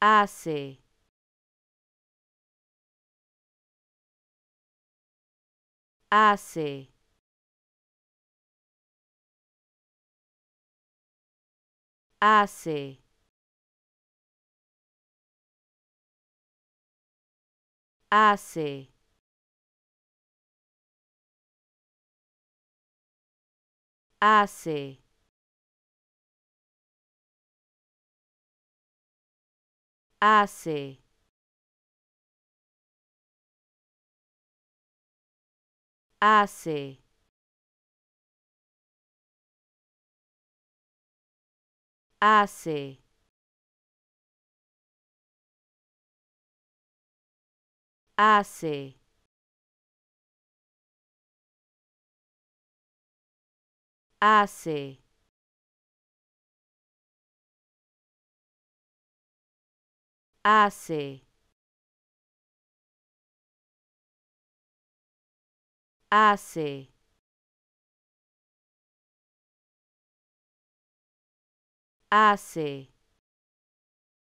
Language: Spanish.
hace hace hace hace hace hace hace hace hace hace hace, hace. hace.